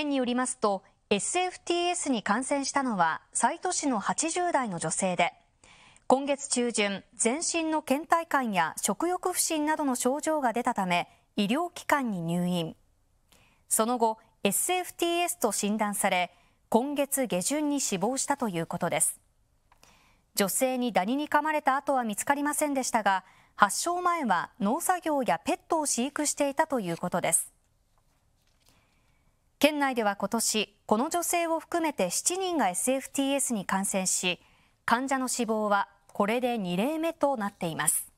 県によりますと SFTS に感染したのは西都市の80代の女性で今月中旬全身の倦怠感や食欲不振などの症状が出たため医療機関に入院その後 SFTS と診断され今月下旬に死亡したということです女性にダニに噛まれた後は見つかりませんでしたが発症前は農作業やペットを飼育していたということです県内では今年この女性を含めて7人が SFTS に感染し患者の死亡はこれで2例目となっています。